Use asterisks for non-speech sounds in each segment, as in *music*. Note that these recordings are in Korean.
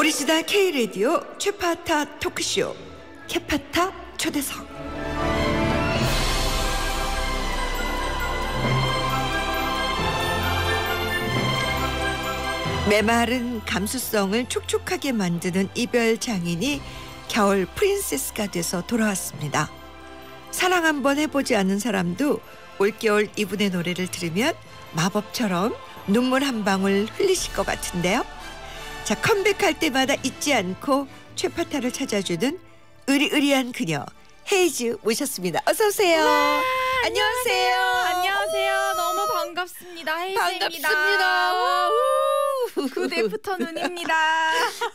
오리지널 K라디오 최파타 토크쇼 캐파타 초대석 메마른 감수성을 촉촉하게 만드는 이별 장인이 겨울 프린세스가 돼서 돌아왔습니다. 사랑 한번 해보지 않은 사람도 올겨울 이분의 노래를 들으면 마법처럼 눈물 한 방울 흘리실 것 같은데요. 자 컴백할 때마다 잊지 않고 최파타를 찾아주는 의리의리한 그녀 헤이즈 모셨습니다. 어서 오세요. 와, 네, 안녕하세요. 안녕하세요. 너무 반갑습니다. 헤이즈입니다. 반갑습니다. 굿 애프터 *laughs* 눈입니다.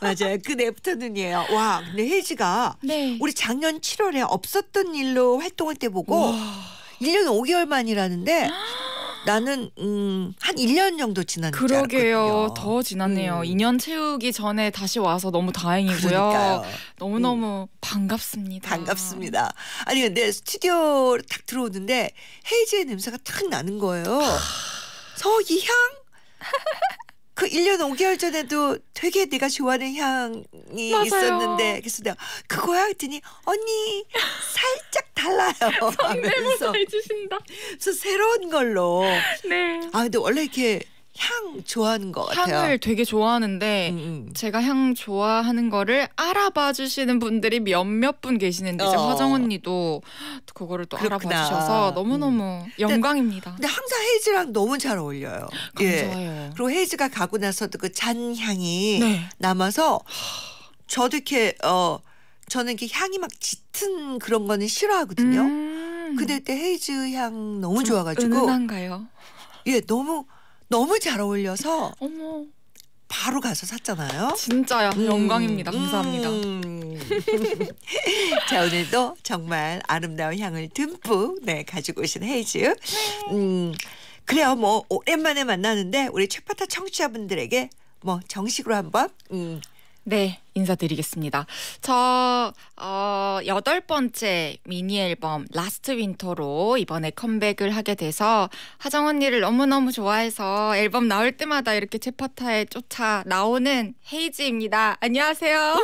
*laughs* 맞아요. 굿 애프터 눈이에요. 와 근데 헤이즈가 네. 우리 작년 7월에 없었던 일로 활동할 때 보고 와. 1년 5개월 만이라는데 *gasps* 나는 음, 한 1년 정도 지난 그러게요. 더 지났네요. 음. 2년 채우기 전에 다시 와서 너무 다행이고요. 그러니까요. 너무너무 음. 반갑습니다. 반갑습니다. 아니 근데 스튜디오 를딱 들어오는데 헤이즈의 냄새가 탁 나는 거예요. 서이향 그 1년 5개월 전에도 되게 내가 좋아하는 향이 맞아요. 있었는데 그래서 내가 그거야 했더니 언니 살짝 달라요. *laughs* 성대모 해주신다. 그래서 새로운 걸로. 네. 아 근데 원래 이렇게 향 좋아하는 것 같아요. 향을 되게 좋아하는데 음, 음. 제가 향 좋아하는 거를 알아봐 주시는 분들이 몇몇 분 계시는데 어. 이제 화정 언니도 그거를 또 그렇구나. 알아봐 주셔서 너무너무 음. 영광입니다. 근데, 근데, 항상 헤이즈랑 너무 잘 어울려요. 감사해요. 예. 그리고 헤이즈가 가고 나서도 그 잔향이 네. 남아서 저도 이렇게 어 저는 이렇게 향이 막 짙은 그런 거는 싫어하거든요. 음. 근데 때 헤이즈 향 너무 좋아가지고 은은한가요? 예, 너무 너무 잘 어울려서 어머. 바로 가서 샀잖아요. 진짜요. 음, 영광입니다. 감사합니다. 음. *laughs* 자 오늘도 정말 아름다운 향을 듬뿍 네 가지고 오신 헤이즈. 네. 음, 그래요. 뭐 오랜만에 만나는데 우리 최파타 청취자분들에게 뭐 정식으로 한번 음, 네, 인사드리겠습니다. 저, 어, 여덟 번째 미니 앨범, 라스트 윈터로 이번에 컴백을 하게 돼서 하정 언니를 너무너무 좋아해서 앨범 나올 때마다 이렇게 제파타에 쫓아 나오는 헤이즈입니다. 안녕하세요.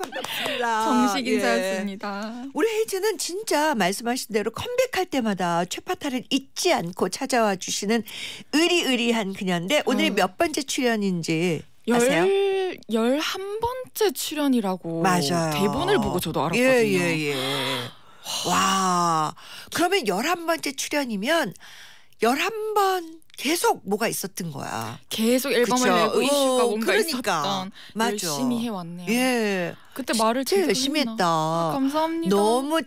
반갑습니다. *laughs* 정식 예. 인사였습니다. 예. 우리 헤이즈는 진짜 말씀하신 대로 컴백할 때마다 최파타를 잊지 않고 찾아와 주시는 의리의리한 그녀인데 오늘이 어. 몇 번째 출연인지 아세요? 사실 열한 번째 출연이라고 맞아요. 대본을 보고 저도 예, 알았거든요. 예, 예, 예. 와. 그러면 열한 번째 출연이면 열한 번 계속 뭐가 있었던 거야. 계속 앨범을 그쵸? 내고 이슈가 어, 뭔가 그러니까. 있었던 맞아. 열심히 해왔네요. 예. 그때 말을 진짜 열심히 했 했다. 아, 감사합니다. 너무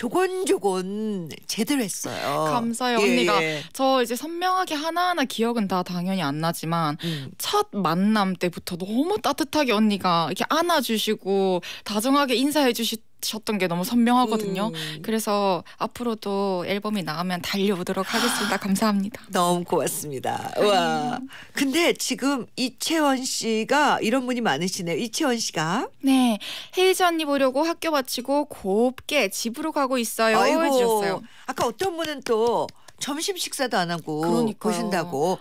조곤조곤 제대로 했어요. 감사해요 예, 언니가. 예. 저 이제 선명하게 하나하나 기억은 다 당연히 안 나지만 음. 첫 만남 때부터 너무 따뜻하게 언니가 이렇게 안아주시고 다정하게 인사해 주시 셨던 게 너무 선명하거든요. 음. 그래서 앞으로도 앨범이 나오면 달려오도록 아. 하겠습니다. 감사합니다. 너무 고맙습니다. 네. 와. 근데 지금 이채원 씨가 이런 분이 많으시네요. 이채원 씨가 네 헤이즈 언니 보려고 학교 마치고 곱게 집으로 가고 있어요. 아이고, 해주셨어요. 아까 어떤 분은 또 점심 식사도 안 하고 그러니까요. 보신다고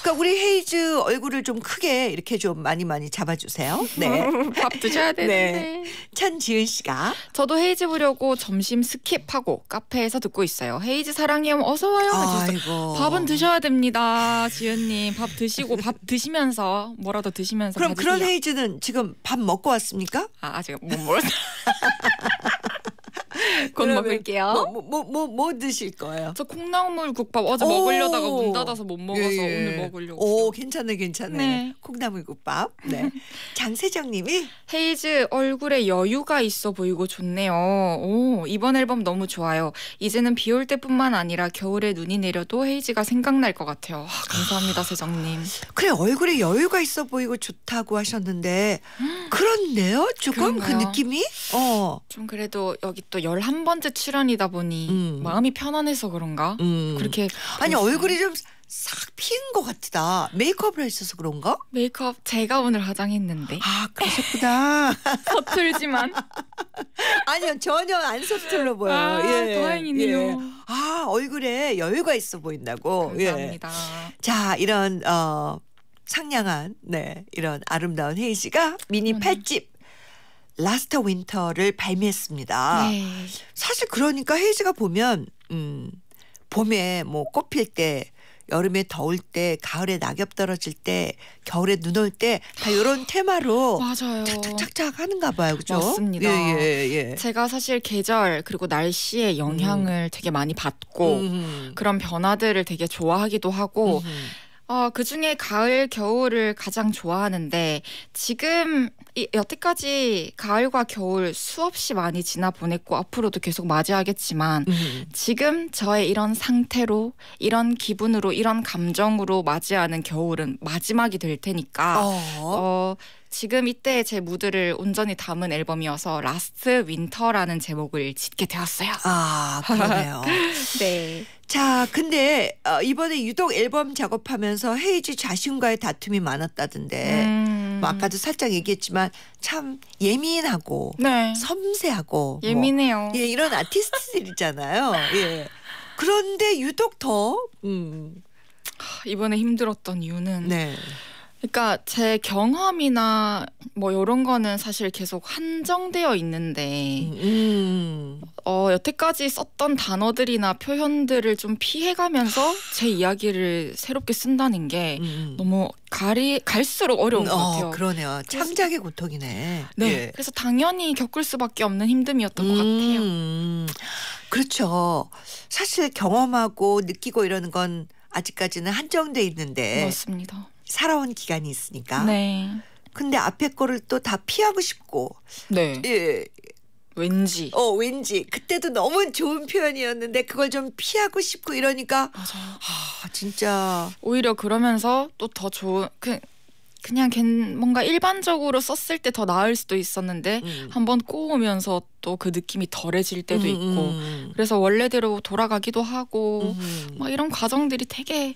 그러니까 우리 헤이즈 얼굴을 좀 크게 이렇게 좀 많이 많이 잡아주세요. 네. *laughs* 밥 드셔야 되는데. 네. 찬지은 씨가 저도 헤이즈 보려고 점심 스킵하고 카페에서 듣고 있어요. 헤이즈 사랑해요. 어서 와요. 아이고. 밥은 드셔야 됩니다. 지은님 밥 드시고 밥 드시면서 뭐라도 드시면서. 그럼 그런 헤이즈는 지금 밥 먹고 왔습니까? 아 아직 못 먹었어요. *laughs* *laughs* 곧 먹을게요. 뭐뭐뭐뭐 뭐, 뭐, 뭐, 드실 거예요? 저 콩나물 국밥 어제 먹으려다가 문 닫아서 못 먹어서 예, 예. 오늘 먹으려고. 오 괜찮네 괜찮네. 네. 콩나물 국밥. 네. *laughs* 장세정님이 헤이즈 얼굴에 여유가 있어 보이고 좋네요. 오 이번 앨범 너무 좋아요. 이제는 비 올 때뿐만 아니라 겨울에 눈이 내려도 헤이즈가 생각날 것 같아요. 아, 감사합니다 세정님. 그래 얼굴에 여유가 있어 보이고 좋다고 하셨는데 음. 그렇네요 조금 그런가요? 그 느낌이. 어. 좀 그래도 여기 또 열한 한 번째 출연이다 보니 음. 마음이 편안해서 그런가 음. 그렇게 아니 얼굴이 좀 싹 핀 것 같다. 메이크업을 했어서 그런가? 메이크업 제가 오늘 화장했는데. 아 그러셨구나. *laughs* 서툴지만. *laughs* 아니요 전혀 안 서툴러 보여요. 아, 예. 다행이네요. 예. 아 얼굴에 여유가 있어 보인다고. 예. 감사합니다. 예. 자 이런 어. 상냥한 네 이런 아름다운 헤이 씨가 미니 팔집 음. 라스트 윈터를 발매했습니다. 네. 사실 그러니까 헤이즈가 보면 음 봄에 뭐 꽃 필 때 여름에 더울 때, 가을에 낙엽 떨어질 때, 겨울에 눈 올 때다 이런 아, 테마로 맞아요. 착착착착 하는가 봐요. 그죠? 맞습니다. 예, 예, 예. 제가 사실 계절 그리고 날씨의 영향을 음. 되게 많이 받고 음. 음. 그런 변화들을 되게 좋아하기도 하고 음. 음. 어, 그 중에 가을, 겨울을 가장 좋아하는데 지금 이, 여태까지 가을과 겨울 수없이 많이 지나 보냈고 앞으로도 계속 맞이하겠지만 음. 지금 저의 이런 상태로 이런 기분으로 이런 감정으로 맞이하는 겨울은 마지막이 될 테니까 어. 어 지금 이때 제 무드를 온전히 담은 앨범이어서 라스트 윈터라는 제목을 짓게 되었어요. 아, 그러네요. *laughs* 네. 자, 근데 어, 이번에 유독 앨범 작업하면서 헤이즈 자신과의 다툼이 많았다던데. 음. 뭐 아까도 살짝 얘기했지만 참 예민하고 네. 섬세하고 뭐 예민해요. 뭐, 예, 이런 아티스트들이잖아요. *laughs* 예. 그런데 유독 더 음. 이번에 힘들었던 이유는 네. 그러니까 제 경험이나 뭐 이런 거는 사실 계속 한정되어 있는데 음. 어, 여태까지 썼던 단어들이나 표현들을 좀 피해가면서 제 이야기를 새롭게 쓴다는 게 음. 음. 너무 가리 갈수록 어려운 어, 것 같아요. 그러네요. 창작의 그래서, 고통이네. 네. 예. 그래서 당연히 겪을 수밖에 없는 힘듦이었던 음. 것 같아요. 음. 그렇죠. 사실 경험하고 느끼고 이러는 건 아직까지는 한정돼 있는데 맞습니다. 살아온 기간이 있으니까. 네. 근데 앞에 거를 또 다 피하고 싶고. 네. 예. 왠지. 어, 왠지. 그때도 너무 좋은 표현이었는데 그걸 좀 피하고 싶고 이러니까 맞아. 아, 진짜 오히려 그러면서 또 더 좋은 그 그냥 뭔가 일반적으로 썼을 때 더 나을 수도 있었는데 음. 한번 꼬우면서 또 그 느낌이 덜해질 때도 음, 있고 음, 음. 그래서 원래대로 돌아가기도 하고 음. 막 이런 과정들이 되게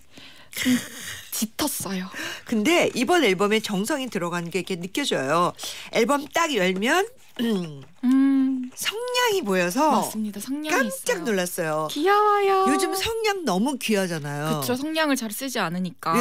짙었어요. 근데 이번 앨범에 정성이 들어간 게 이렇게 느껴져요. 앨범 딱 열면 음. 음. 성냥이 보여서 맞습니다. 성냥이 깜짝 있어요. 놀랐어요. 귀여워요. 요즘 성냥 너무 귀하잖아요. 그렇죠. 성냥을 잘 쓰지 않으니까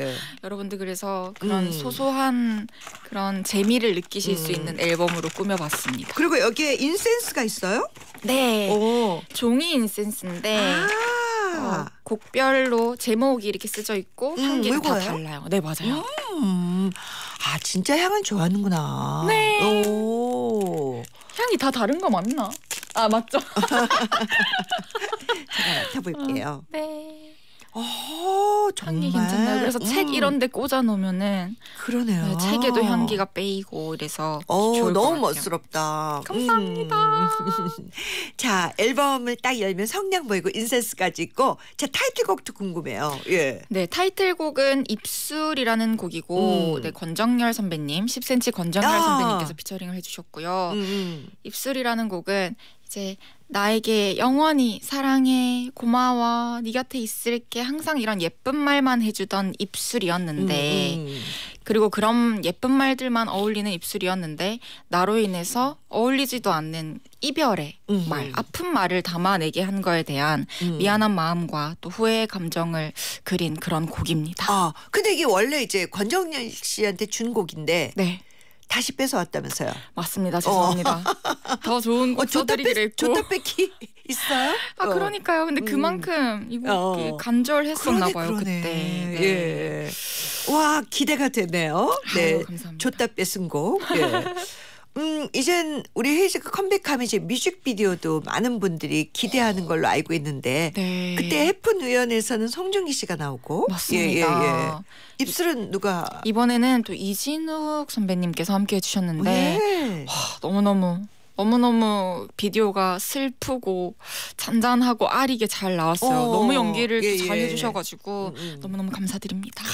예. 여러분들 그래서 그런 음. 소소한 그런 재미를 느끼실 음. 수 있는 앨범으로 꾸며봤습니다. 그리고 여기에 인센스가 있어요? 네. 오. 종이 인센스인데. 아. 어, 곡별로 제목이 이렇게 쓰여 있고 음, 향기가 다 달라요. 네 맞아요. 음, 아 진짜 향은 좋아하는구나. 네. 오. 향이 다 다른 거 맞나? 아 맞죠. *laughs* 제가 *laughs* 맡아볼게요. 어, 네. 어, 아, 향기 괜찮나요? 그래서 음. 책 이런데 꽂아 놓으면은 그러네요. 네, 책에도 향기가 빼이고 이래서 어, 너무 멋스럽다. 음. 감사합니다. 음. *laughs* 자 앨범을 딱 열면 성냥 보이고 인센스까지 있고 자 타이틀곡도 궁금해요. 예. 네 타이틀곡은 입술이라는 곡이고 음. 네 권정열 선배님 10cm 권정열 아. 선배님께서 피처링을 해주셨고요. 음, 음. 입술이라는 곡은 이제 나에게 영원히 사랑해 고마워 네 곁에 있을게 항상 이런 예쁜 말만 해주던 입술이었는데 음, 음, 음, 그리고 그런 예쁜 말들만 어울리는 입술이었는데 나로 인해서 어울리지도 않는 이별의 음. 말 아픈 말을 담아내게 한 거에 대한 음. 미안한 마음과 또 후회의 감정을 그린 그런 곡입니다. 아 근데 이게 원래 이제 권정열 씨한테 준 곡인데 네. 다시 뺏어왔다면서요. 맞습니다. 어. 죄송합니다. 어. 더 좋은 곡 어, 써드기로했 좋다 뺏기 있어요? 아 어. 그러니까요. 근데 음. 그만큼 이곡 어. 그 간절했었나 그러네, 봐요 그러네. 그때. 예. 네. 예. 와 기대가 되네요. 네. 아유, 감사합니다. 좋다 뺏은 곡. 예. *laughs* 음, 이젠 우리 헤이즈가 그 컴백하면 이제 뮤직비디오도 많은 분들이 기대하는 걸로 알고 있는데 네. 그때 해픈 우연에서는 송중기 씨가 나오고 맞습니다. 예, 예, 예. 입술은 누가 이번에는 또 이진욱 선배님께서 함께 해주셨는데 네. 와, 너무너무 너무너무 비디오가 슬프고 잔잔하고 아리게 잘 나왔어요. 어, 너무 연기를 예, 예. 잘 해주셔가지고 음, 음. 너무너무 감사드립니다. 아,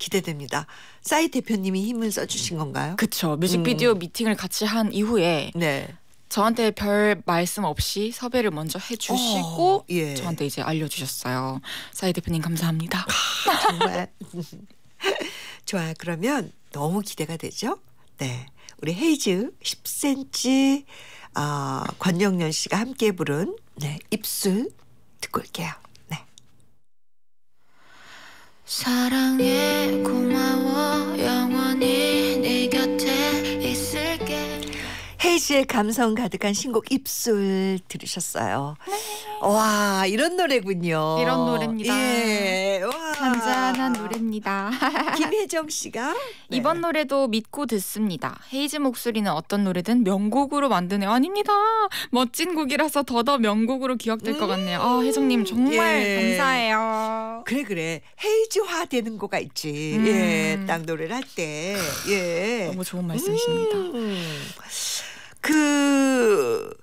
기대됩니다. 싸이 대표님이 힘을 써주신 건가요? 그쵸. 뮤직비디오 음. 미팅을 같이 한 이후에 네. 저한테 별 말씀 없이 섭외를 먼저 해주시고 어, 예. 저한테 이제 알려주셨어요. 싸이 대표님 감사합니다. 아, 정말 *laughs* 좋아 그러면 너무 기대가 되죠? 네, 우리 헤이즈 10cm 어, 권영년 씨가 함께 부른 네, 입술 듣고 올게요. 네. 사랑 씨의 감성 가득한 신곡 입술 들으셨어요. 네. 와 이런 노래군요. 이런 노래입니다. 예. 와. 잔잔한 노래입니다. *laughs* 김혜정 씨가 네. 이번 노래도 믿고 듣습니다. 헤이즈 목소리는 어떤 노래든 명곡으로 만드네 아닙니다. 멋진 곡이라서 더더 명곡으로 기억될 음. 것 같네요. 아, 혜정님 정말 예. 감사해요. 그래 그래 헤이즈화 되는 거가 있지. 음. 예, 딱 노래를 할 때. 예. 너무 좋은 말씀이십니다. 음. 그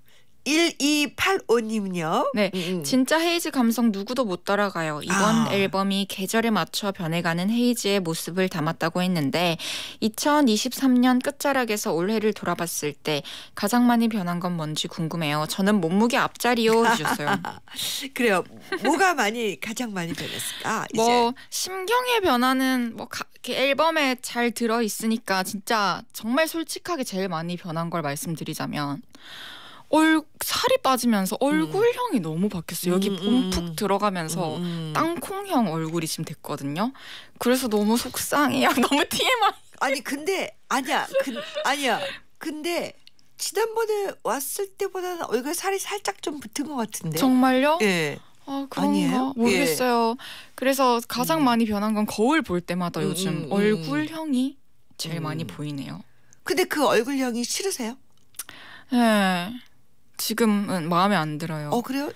1285님은요. 네. 음, 음. 진짜 헤이즈 감성 누구도 못 따라가요. 이번 아. 앨범이 계절에 맞춰 변해가는 헤이즈의 모습을 담았다고 했는데 2023년 끝자락에서 올해를 돌아봤을 때 가장 많이 변한 건 뭔지 궁금해요. 저는 몸무게 앞자리요 해주셨어요. *laughs* 그래요. 뭐가 많이 가장 많이 변했을까? 뭐 이제. 심경의 변화는 뭐 가, 앨범에 잘 들어 있으니까 진짜 정말 솔직하게 제일 많이 변한 걸 말씀드리자면 얼 살이 빠지면서 음. 얼굴형이 음. 너무 바뀌었어요. 여기 음, 음. 푹 들어가면서 음, 음. 땅콩형 얼굴이 지금 됐거든요. 그래서 너무 속상해요. *laughs* 너무 TMI. 아니 근데 아니야. 그, 아니야. 근데 지난번에 왔을 때보다는 얼굴 살이 살짝 좀 붙은 것 같은데. 정말요? 예. 아, 그런가? 아니에요? 예. 모르겠어요. 예. 그래서 가장 많이 변한 건 거울 볼 때마다 요즘 얼굴형이 제일 많이 보이네요. 근데 그 얼굴형이 싫으세요? 예. 지금은 마음에 안 들어요. 어 그래요?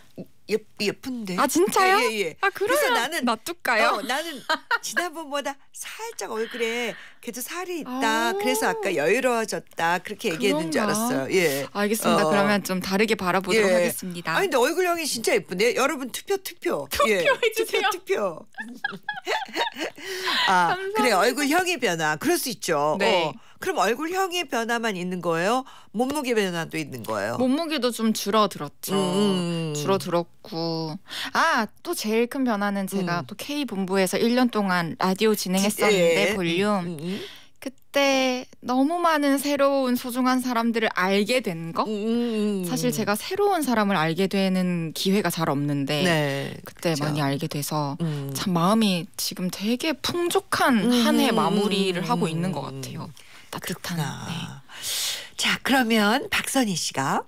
예, 예쁜데. 아 진짜요? 예, 예. 예. 아 그래서 나는 놔둘까요? 어, 나는 지난번보다 살짝 얼굴에 그래. 도 살이 있다. 아. 그래서 아까 여유로워졌다. 그렇게 얘기했는 줄 알았어요. 예. 알겠습니다. 어, 어. 그러면 좀 다르게 바라보도록 예. 하겠습니다. 아 근데 얼굴형이 진짜 예쁜데 여러분 투표 투표. 투표해 예. 주세요. 투표 투표. *laughs* 아 감사합니다. 그래 얼굴형의 변화. 그럴 수 있죠. 네. 어. 그럼 얼굴형의 변화만 있는 거예요? 몸무게 변화도 있는 거예요? 몸무게도 좀 줄어들었죠. 음. 음, 음. 줄어들었고 아 또 제일 큰 변화는 제가 음. 또 K 본부에서 1년 동안 라디오 진행했었는데 예. 볼륨 음, 음. 그때 너무 많은 새로운 소중한 사람들을 알게 된 거. 음. 사실 제가 새로운 사람을 알게 되는 기회가 잘 없는데 네, 그때 그쵸. 많이 알게 돼서 음. 참 마음이 지금 되게 풍족한 음. 한해 마무리를 하고 있는 것 같아요. 따뜻한. 네. 자 그러면 박선희 씨가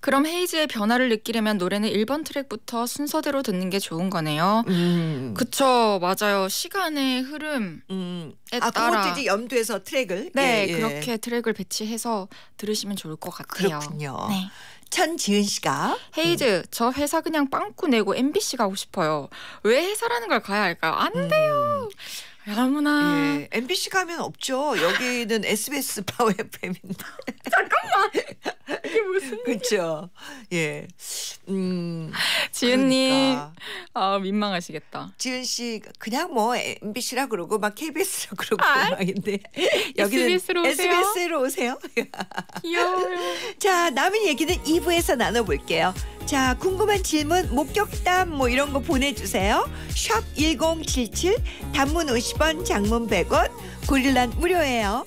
그럼 헤이즈의 변화를 느끼려면 노래는 1번 트랙부터 순서대로 듣는 게 좋은 거네요. 음. 그쵸 맞아요. 시간의 흐름에 음. 아, 따라 그것도 이제 염두에서 트랙을 네 예, 예. 그렇게 트랙을 배치해서 들으시면 좋을 것 같아요. 그렇군요. 네. 천지은 씨가 헤이즈 음. 저 회사 그냥 빵꾸 내고 MBC 가고 싶어요. 왜 회사라는 걸 가야 할까요? 안 음. 돼요. 여 아무나. 예, MBC 가면 없죠. 여기는 SBS 파워 FM인데. *laughs* 잠깐만. 이게 무슨 그렇죠. 예. 음. 지은 그러니까. 님아 민망하시겠다. 지은 씨 그냥 뭐 MBC라 그러고 막 KBS라 그러고 막인데 아. *laughs* 여기는 SBS로 오세요. SBS로 오세요. *laughs* 귀여워요. 자, 남은 얘기는 2부에서 나눠 볼게요. 자, 궁금한 질문, 목격담 뭐 이런 거 보내 주세요. 샵 1077 단문 50원, 장문 100원. 고릴란 무료예요.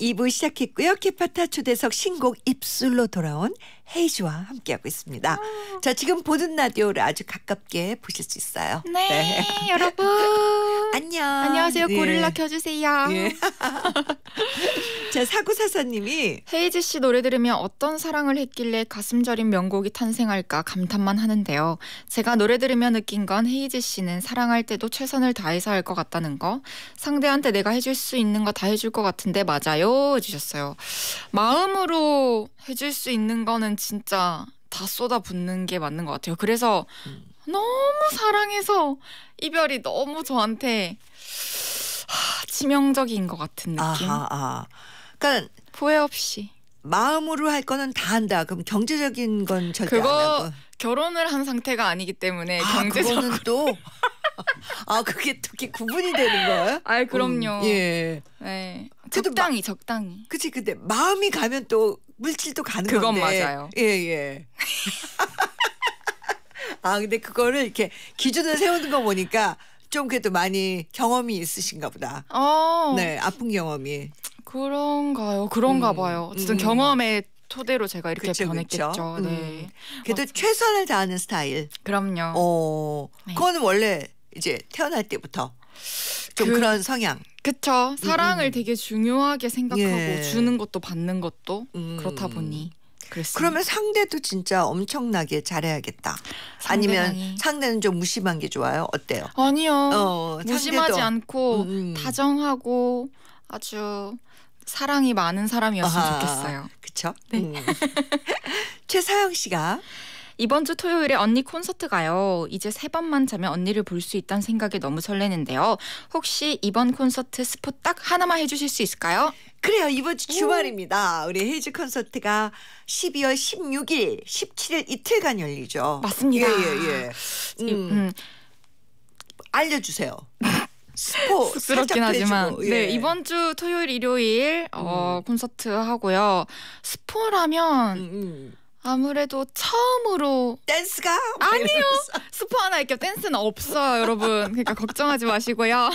2부 시작했고요. 케파타 초대석 신곡 입술로 돌아온 헤이즈와 함께하고 있습니다. 오. 아. 자, 지금 보는 라디오를 아주 가깝게 보실 수 있어요. 네, 네. 여러분. *laughs* 안녕. 안녕하세요. 고릴라 네. 켜주세요. 네. *laughs* 자 사구사사님이 헤이즈 씨 노래 들으면 어떤 사랑을 했길래 가슴 저린 명곡이 탄생할까 감탄만 하는데요. 제가 노래 들으며 느낀 건 헤이즈 씨는 사랑할 때도 최선을 다해서 할 것 같다는 거. 상대한테 내가 해줄 수 있는 거 다 해줄 것 같은데 맞아요 해주셨어요. 마음으로 해줄 수 있는 거는 진짜 다 쏟아붓는 게 맞는 것 같아요. 그래서 음. 너무 사랑해서 이별이 너무 저한테 하, 치명적인 것 같은 느낌. 아하, 아하. 약간 후회 없이 마음으로 할 거는 다 한다. 그럼 경제적인 건 절대 안 하고. 결혼을 한 상태가 아니기 때문에 아, 경제적으로 는 또. *laughs* 아 그게 특히 구분이 되는 거야? 아 그럼요. 음, 예. 네. 적당히 마, 적당히. 그치 근데 마음이 가면 또 물질도 가는 그건 건데. 그건 맞아요. 예예. 예. 예. *laughs* 아 근데 그거를 이렇게 기준을 세우는 거 보니까 좀 그래도 많이 경험이 있으신가 보다. 어. 네, 아픈 경험이. 그런가요? 그런가 음. 봐요. 어쨌든 음. 경험에 토대로 제가 이렇게 그쵸, 변했겠죠. 그쵸? 음. 네. 그래도 맞아. 최선을 다하는 스타일. 그럼요. 어, 네. 그거는 원래 이제 태어날 때부터 좀 그, 런 성향. 그쵸. 음, 사랑을 음. 되게 중요하게 생각하고 예. 주는 것도 받는 것도 음. 그렇다 보니. 그랬습니다. 그러면 상대도 진짜 엄청나게 잘해야겠다. 상대방이. 아니면 상대는 좀 무심한 게 좋아요. 어때요? 아니요. 어, 무심하지 않고 음, 다정하고 아주 사랑이 많은 사람이었으면 아하, 좋겠어요. 그쵸? 네. 음. *laughs* 최서영 씨가 이번 주 토요일에 언니 콘서트 가요. 이제 세 번만 자면 언니를 볼 수 있다는 생각에 너무 설레는데요. 혹시 이번 콘서트 스포 딱 하나만 해주실 수 있을까요? 그래요. 이번 주 주말입니다. 우리 헤이즈 콘서트가 12월 16일, 17일 이틀간 열리죠. 맞습니다. 예, 예, 예. 음, 음. 알려주세요. *laughs* 스포 스럽긴 하지만 네, 예. 네 이번 주 토요일 일요일 어, 음. 콘서트 하고요. 스포라면 음, 음. 아무래도 처음으로 댄스가 뭐 아니요 스포 하나 있게 댄스는 없어요 여러분 그러니까 걱정하지 마시고요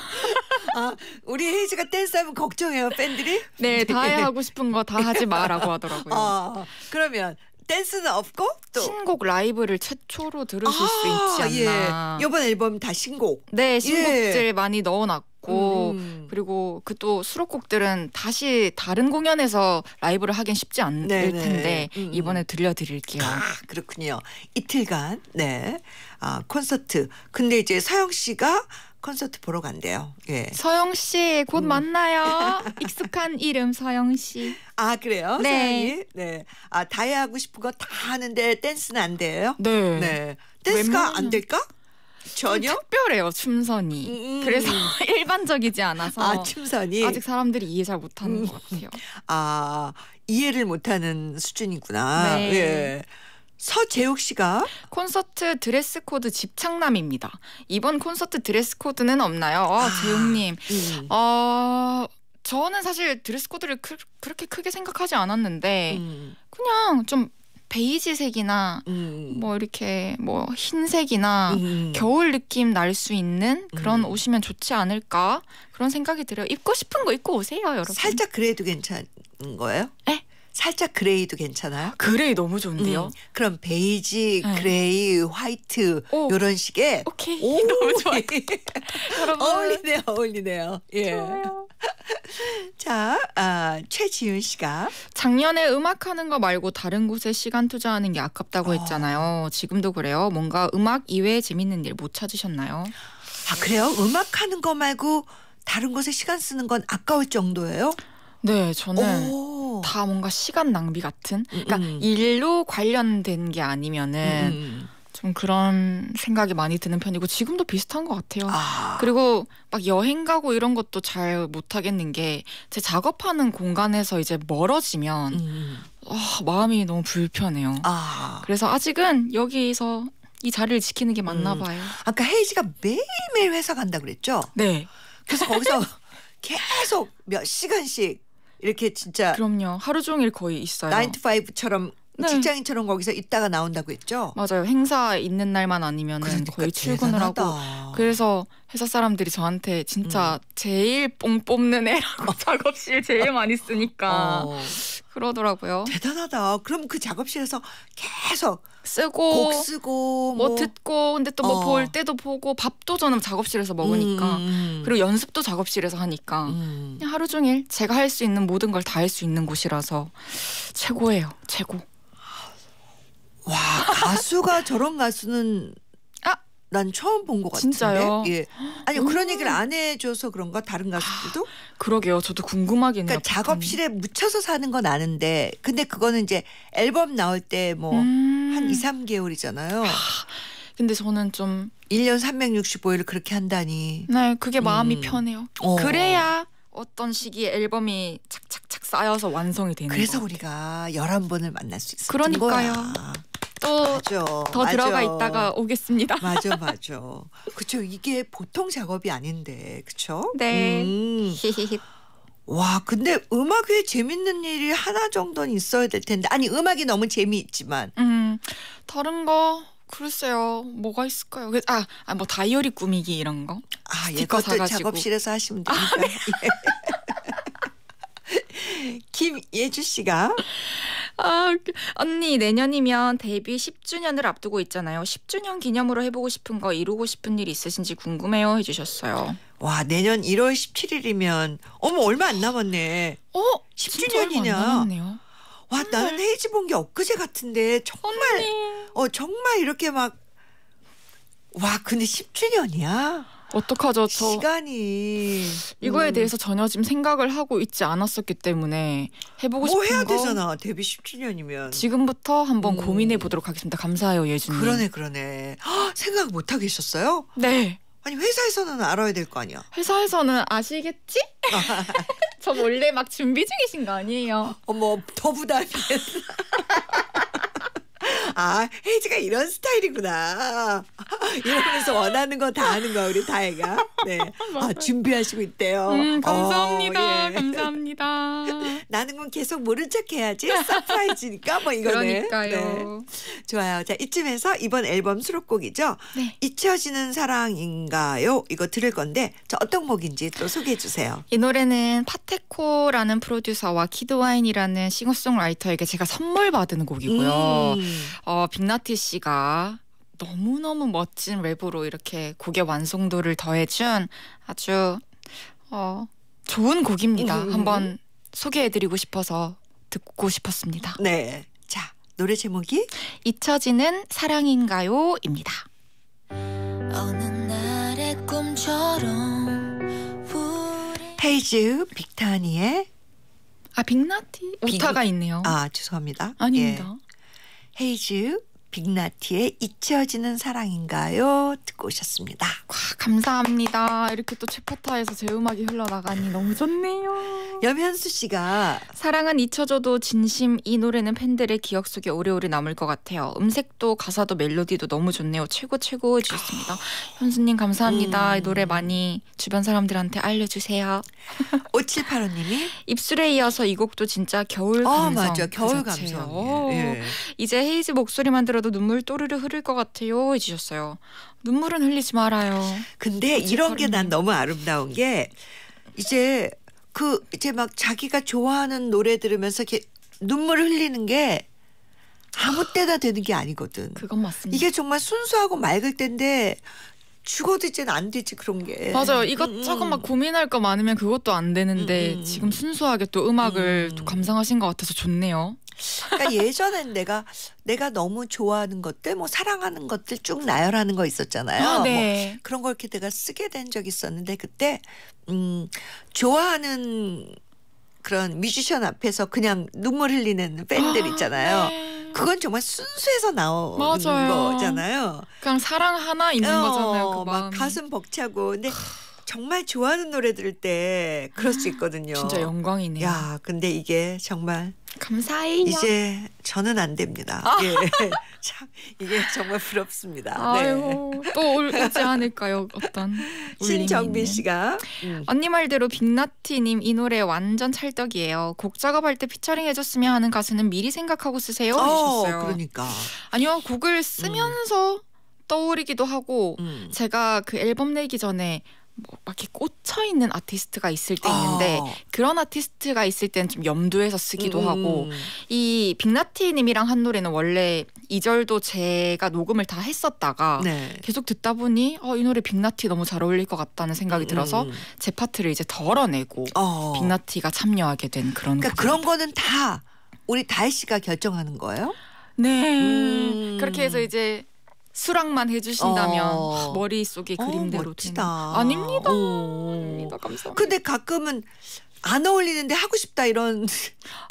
아 우리 헤이즈가 댄스하면 걱정해요 팬들이 네다 하고 네. 싶은 거 다 하지 마라고 하더라고요 아, 그러면 댄스는 없고 또 신곡 라이브를 최초로 들으실 아, 수 있지 않나. 예. 이번 앨범 다 신곡. 네, 예. 신곡들 예. 많이 넣어놨고 음. 그리고 그 또 수록곡들은 다시 다른 공연에서 라이브를 하긴 쉽지 않을 네네. 네. 텐데 음, 음. 이번에 들려드릴게요. 아, 그렇군요. 이틀간 네 아, 콘서트. 근데 이제 서영 씨가 콘서트 보러 간대요. 예. 서영 씨, 곧 음. 만나요. *laughs* 익숙한 이름 서영 씨. 아, 그래요? 네. 서영이? 네. 아, 다이아 하고 싶은 거 다 하는데 댄스는 안 돼요? 네. 네. 댄스가 웬만한... 안 될까? 전혀 특별해요 춤선이 음. 음. 그래서 *laughs* 일반적이지 않아서 아 춤선이 아직 사람들이 이해 잘 못하는 음. 것 같아요 아 이해를 못하는 수준이구나 네. 예. 서재욱 씨가 콘서트 드레스 코드 집착남입니다. 이번 콘서트 드레스 코드는 없나요? 어, 아, 재욱님, 예. 어 저는 사실 드레스 코드를 크, 그렇게 크게 생각하지 않았는데 음. 그냥 좀 베이지색이나 음. 뭐 이렇게 뭐 흰색이나 음. 겨울 느낌 날 수 있는 그런 음. 옷이면 좋지 않을까 그런 생각이 들어요. 입고 싶은 거 입고 오세요, 여러분. 살짝 그래도 괜찮은 거예요? 네. 살짝 그레이도 괜찮아요? 그레이 너무 좋은데요. 음, 그럼 베이지, 네. 그레이, 화이트 오. 이런 식의 오케이 오. *laughs* 너무 좋아요. 예. *laughs* 어울리네요, 어울리네요. 예. 좋아 *laughs* 자, 아, 최지윤 씨가 작년에 음악하는 거 말고 다른 곳에 시간 투자하는 게 아깝다고 아. 했잖아요. 지금도 그래요. 뭔가 음악 이외에 재밌는 일 못 찾으셨나요? 아 그래요? 음악하는 거 말고 다른 곳에 시간 쓰는 건 아까울 정도예요? 네, 저는. 오. 다 뭔가 시간 낭비 같은. 그러니까 음. 음. 일로 관련된 게 아니면은 음, 음, 음. 좀 그런 생각이 많이 드는 편이고 지금도 비슷한 것 같아요. 아. 그리고 막 여행 가고 이런 것도 잘 못 하겠는 게 제 작업하는 공간에서 이제 멀어지면 음. 어, 마음이 너무 불편해요. 아. 그래서 아직은 여기서 이 자리를 지키는 게 맞나 봐요. 아까 헤이지가 매일매일 회사 간다 그랬죠? 네. 그래서 거기서 *laughs* 계속 몇 시간씩 이렇게 진짜 그럼요. 하루 종일 거의 있어요. 9 to 5처럼 네. 직장인처럼 거기서 있다가 나온다고 했죠? 맞아요. 행사 있는 날만 아니면 그러니까 거의 출근을 대단하다. 하고 그래서 회사 사람들이 저한테 진짜 음. 제일 뽕 뽑는 애라고 *laughs* 작업실 제일 많이 쓰니까 어. 그러더라고요. 대단하다. 그럼 그 작업실에서 계속 쓰고 곡 쓰고 뭐, 뭐 듣고 근데 또 뭐볼 어. 때도 보고 밥도 저는 작업실에서 먹으니까 음. 음, 음. 그리고 연습도 작업실에서 하니까 음. 음. 그냥 하루 종일 제가 할 수 있는 모든 걸 다 할 수 있는 곳이라서 최고예요. 최고. 와 가수가 저런 가수는 난 처음 본 것 같은데. 진짜요? 예. 아니 음. 그런 얘기를 안 해줘서 그런가 다른 가수들도? 하, 아, 그러게요. 저도 궁금하긴 그러니까 작업실에 묻혀서 사는 건 아는데 근데 그거는 이제 앨범 나올 때 뭐한 음. 2, 3개월이잖아요. 하, 근데 저는 좀 1년 365일을 그렇게 한다니. 네, 그게 마음이 음. 편해요. 어. 그래야 어떤 시기에 앨범이 착착착 쌓여서 완성이 되는 거요 그래서 우리가 11번을 만날 수 있었던 그러니까요. 거야. 또더 들어가 있다가 오겠습니다. 맞아, *laughs* 맞아. 그쵸. 이게 보통 작업이 아닌데, 그쵸? 네. 음. *laughs* 와, 근데 음악에 재밌는 일이 하나 정도는 있어야 될 텐데. 아니, 음악이 너무 재미있지만. 음, 다른 거 글쎄요, 뭐가 있을까요? 그, 아, 아, 뭐 다이어리 꾸미기 이런 거. 아, 예, 그것도 사가지고. 작업실에서 하시면 됩니다. 아, 네. *laughs* 김예주 씨가 아, 언니 내년이면 데뷔 10주년을 앞두고 있잖아요. 10주년 기념으로 해보고 싶은 거 이루고 싶은 일 있으신지 궁금해요 해주셨어요. 와 내년 1월 17일이면 어머 얼마 안 남았네. 어? 10주년이냐? 와 정말. 네. 나는 헤이지본 게 엊그제 같은데 정말 언니. 어 정말 이렇게 막 와 근데 10주년이야. 어떡하죠? 저 시간이 이거에 음. 대해서 전혀 지금 생각을 하고 있지 않았었기 때문에 해보고 뭐 싶은 뭐 해야 거 되잖아. 데뷔 17년이면 지금부터 한번 음. 고민해 보도록 하겠습니다. 감사해요, 예준님. 그러네, 그러네. 생각 못 하고 있었어요? 네. 아니 회사에서는 알아야 될 거 아니야. 회사에서는 아시겠지? *laughs* *laughs* 저 원래 막 준비 중이신 거 아니에요? 어머 더 부담이 *laughs* 아, 헤이즈가 이런 스타일이구나. *laughs* 이러면서 원하는 거 다 하는 거야, 우리 다혜가. 네. 아, 준비하시고 있대요. 음, 어, 감사합니다. 어, 예. 감사합니다. *laughs* 나는 건 계속 모른 척 해야지. 서프라이즈니까 뭐이거는 그러니까요. 네. 좋아요. 자, 이쯤에서 이번 앨범 수록곡이죠. 네. 잊혀지는 사랑인가요? 이거 들을 건데 저 어떤 곡인지 또 소개해 주세요. 이 노래는 파테코라는 프로듀서와 키드와인이라는 싱어송라이터에게 제가 선물 받은 곡이고요. 음. 어, 빅나티 씨가 너무너무 멋진 랩으로 이렇게 곡의 완성도를 더해준 아주 어, 좋은 곡입니다. 음. 한번 소개해드리고 싶어서 듣고 싶었습니다. 네. 자, 노래 제목이 잊혀지는 사랑인가요입니다. 페이즈 빅타니의 아 빅나티 오타가 빅... 있네요. 아 죄송합니다. 아닙니다. 예. Hey, Jew. 빅나티의 잊혀지는 사랑인가요? 듣고 오셨습니다. 와, 감사합니다. 이렇게 또 최파타에서 제 음악이 흘러나가니 너무 좋네요. 염현수 씨가 사랑은 잊혀져도 진심 이 노래는 팬들의 기억 속에 오래오래 남을 것 같아요. 음색도 가사도 멜로디도 너무 좋네요. 최고 최고 해주셨습니다. 아. 현수님 감사합니다. 음. 이 노래 많이 주변 사람들한테 알려주세요. 5785님이 *laughs* 입술에 이어서 이 곡도 진짜 겨울 어, 감성. 어, 맞아. 겨울 그 감성. 예. 이제 헤이즈 목소리만 들어도 저도 눈물 또르르 흐를 것 같아요 해주셨어요. 눈물은 흘리지 말아요. 근데 이런 게 난 너무 아름다운 게 이제 그 이제 막 자기가 좋아하는 노래 들으면서 이렇게 눈물 흘리는 게 아무 때나 되는 게 아니거든. 그건 맞습니다. 이게 정말 순수하고 맑을 때인데 죽어도 이제는 안 되지 그런 게. 맞아요. 이것저것 음, 음. 막 고민할 거 많으면 그것도 안 되는데 음, 음, 음. 지금 순수하게 또 음악을 또 감상하신 것 같아서 좋네요. 그러니까 예전엔 내가 내가 너무 좋아하는 것들 뭐 사랑하는 것들 쭉 나열하는 거 있었잖아요. 아, 뭐 네. 뭐 그런 걸 이렇게 내가 쓰게 된 적이 있었는데 그때 음 좋아하는 그런 뮤지션 앞에서 그냥 눈물 흘리는 팬들 아, 있잖아요. 아, 네. 그건 정말 순수해서 나오는 맞아요. 거잖아요. 그냥 사랑 하나 있는 어, 거잖아요. 그막 가슴 벅차고 근데 정말 좋아하는 노래 들을 때 그럴 수 있거든요. 진짜 영광이네요. 야, 근데 이게 정말 감사해요. 이제 저는 안 됩니다. 아. 예. *laughs* 참 이게 정말 부럽습니다. 아유, 네. 또 올, 지 않을까요? 어떤 신정빈 씨가 음. 언니 말대로 빅나티님 이 노래 완전 찰떡이에요. 곡 작업할 때 피처링 해줬으면 하는 가수는 미리 생각하고 쓰세요. 어, 그러니까 아니요 곡을 쓰면서 음. 떠오르기도 하고 음. 제가 그 앨범 내기 전에 막 뭐 이렇게 꽂혀 있는 아티스트가 있을 때 있는데 아. 그런 아티스트가 있을 때는 좀염두에서 쓰기도 음. 하고 이 빅나티님이랑 한 노래는 원래 이절도 제가 녹음을 다 했었다가 네. 계속 듣다 보니 어, 이 노래 빅나티 너무 잘 어울릴 것 같다는 생각이 들어서 음. 제 파트를 이제 덜어내고 어. 빅나티가 참여하게 된 그런 그러니까 그런 거는 다 우리 다혜 씨가 결정하는 거예요? 네 음. 그렇게 해서 이제 수락만 해주신다면 어. 머릿속에 어, 그림대로 멋다되 아닙니다. 어. 아닙니다. 감사합니다. 근데 가끔은 안 어울리는데 하고 싶다 이런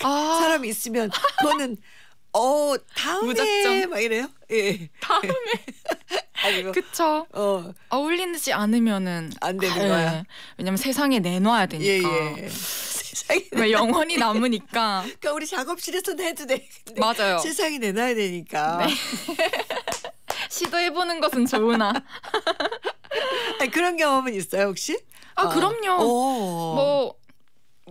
아. *laughs* 사람이 있으면 그거는 어 다음에 무작정. 막 이래요? 예. 다음에. *laughs* 뭐. 그쵸. 어. 어울리지 않으면은 안 되는 예. 거야. 예. 왜냐면 세상에 내놔야 되니까. 예, 예. 세상에 영원히 남으니까. 그러니까 우리 작업실에서 해도 돼. 맞아요. 세상에 내놔야 되니까. 네. *laughs* 시도해보는 것은 좋으나. *laughs* 아니, 그런 경험은 있어요 혹시? 아 어. 그럼요. 뭐뭐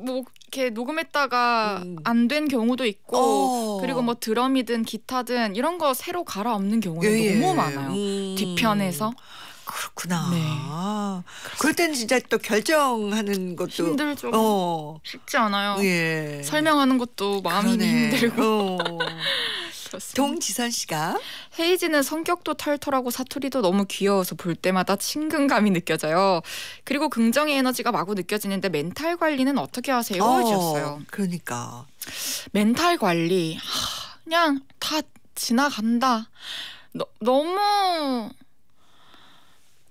뭐 이렇게 녹음했다가 음. 안된 경우도 있고 오. 어. 그리고 뭐 드럼이든 기타든 이런 거 새로 갈아엎는 경우는 예, 예. 너무 많아요. 음. 뒤편에서. 그렇구나. 네. 그럴 땐 진짜 또 결정하는 것도 힘들죠. 어. 쉽지 않아요. 예. 설명하는 것도 마음이 그러네. 힘들고. 어. *laughs* 그렇습니다. 동지선 씨가 헤이즈는 성격도 털털하고 사투리도 너무 귀여워서 볼 때마다 친근감이 느껴져요. 그리고 긍정의 에너지가 마구 느껴지는데 멘탈 관리는 어떻게 하세요? 어, 주셨어요. 그러니까 멘탈 관리 그냥 다 지나간다. 너, 너무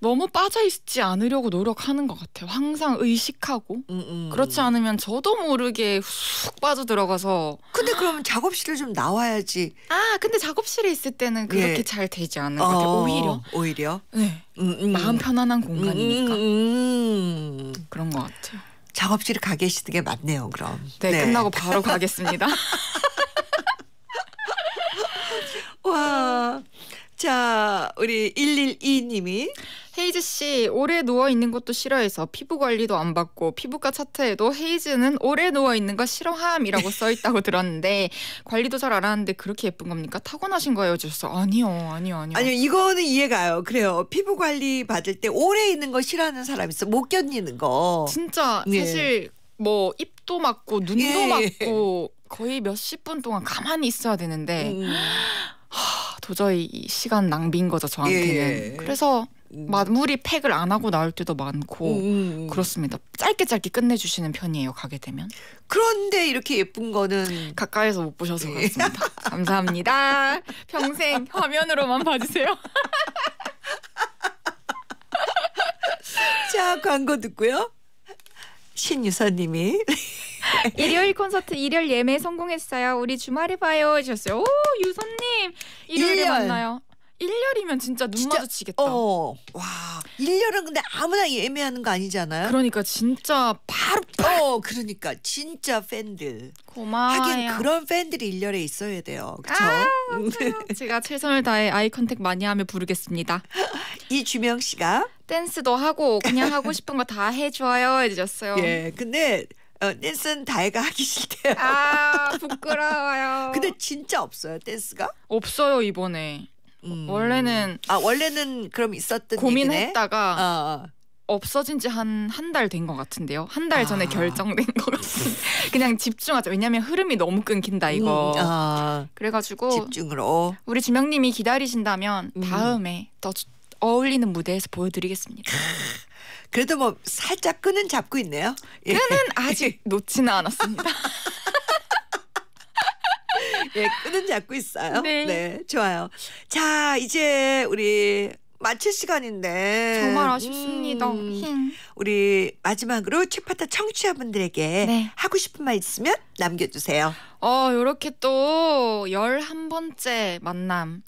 너무 빠져 있지 않으려고 노력하는 것 같아요. 항상 의식하고 음, 음, 음, 그렇지 않으면 저도 모르게 훅 빠져 들어가서. 근데 그러면 작업실을 좀 나와야지. 아 근데 작업실에 있을 때는 그렇게 예. 잘 되지 않는 것 같아요. 어, 오히려. 오히려. 네. 음, 음. 마음 편안한 음, 공간이니까 음, 그런 것 같아요. 작업실에 가 계시는 게 맞네요. 그럼. 네, 네. 끝나고 바로 가겠습니다. *laughs* 와. 자, 우리 112님이 헤이즈 씨 오래 누워 있는 것도 싫어해서 피부 관리도 안 받고 피부과 차트에도 헤이즈는 오래 누워 있는 거 싫어함이라고 써 있다고 *laughs* 들었는데 관리도 잘 안 하는데 그렇게 예쁜 겁니까? 타고나신 거예요? 주셨어. 아니요, 아니요, 아니요. 아니요, 이거는 이해가요. 그래요. 피부 관리 받을 때 오래 있는 거 싫어하는 사람 있어. 못 견디는 거. 진짜 네. 사실 네. 뭐 입도 맞고 눈도 예. 네. 맞고 거의 몇십 분 동안 가만히 있어야 되는데. 음. 하, 도저히 시간 낭비인 거죠 저한테는. 예. 그래서 마무리 음. 팩을 안 하고 나올 때도 많고 음, 음, 음. 그렇습니다. 짧게 짧게 끝내주시는 편이에요. 가게 되면. 그런데 이렇게 예쁜 거는 가까이서 못 보셔서 네. 그렇습니다. *laughs* 감사합니다. 평생 화면으로만 봐주세요. 자 광고 듣고요. 신유서님이 일요일 콘서트 일요일 예매 성공했어요. 우리 주말에 봐요. 하셨어요. 오 유서님 일요일에 일요일. 만나요. 1열이면 진짜 눈 진짜, 마주치겠다. 어. 와, 1열은 근데 아무나 예매하는 거 아니잖아요. 그러니까 진짜 바로 어, 그러니까 진짜 팬들. 고마워요. 하긴 그런 팬들이 1열에 있어야 돼요. 그렇죠? 아, 음. *laughs* 제가 최선을 다해 아이 컨택 많이 하며 부르겠습니다. 이주명 씨가 댄스도 하고 그냥 하고 *laughs* 싶은 거 다 해줘요 해주셨어요. 예, 근데 어, 댄스는 다혜가 하기 싫대요. 아 부끄러워요. 근데 진짜 없어요 댄스가? 없어요 이번에. 음. 원래는 아 원래는 그럼 있었던 고민했다가 어, 어. 없어진 지 한 한 달 된 것 같은데요. 한 달 전에 아. 결정된 것 같은데 *laughs* 그냥 집중하자. 왜냐하면 흐름이 너무 끊긴다 음, 이거. 음, 아. 그래가지고 집중으로 우리 주명님이 기다리신다면 음. 다음에 더 어울리는 무대에서 보여드리겠습니다. 그래도 뭐 살짝 끈은 잡고 있네요. 예. 끈은 아직 *laughs* 놓지는 않았습니다. 예, 끈은 잡고 있어요. 네. 네. 좋아요. 자, 이제 우리 마칠 시간인데. 정말 아쉽습니다. 음, 우리 마지막으로 최파타 청취자분들에게 네. 하고 싶은 말 있으면 남겨주세요. 어, 요렇게 또1 1번째 만남.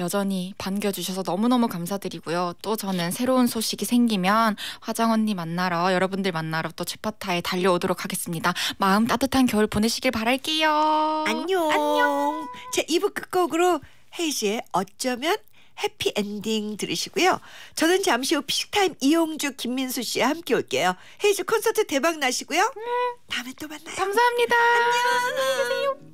여전히 반겨주셔서 너무너무 감사드리고요. 또 저는 새로운 소식이 생기면 화장 언니 만나러 여러분들 만나러 또 최파타에 달려오도록 하겠습니다. 마음 따뜻한 겨울 보내시길 바랄게요. 안녕. 안녕. 제 2부 끝곡으로 헤이지의 어쩌면 해피엔딩 들으시고요. 저는 잠시 후 피식타임 이용주 김민수 씨와 함께 올게요. 헤이즈 콘서트 대박 나시고요. 네. 다음에 또 만나요. 감사합니다. 안녕. 안녕히 계세요.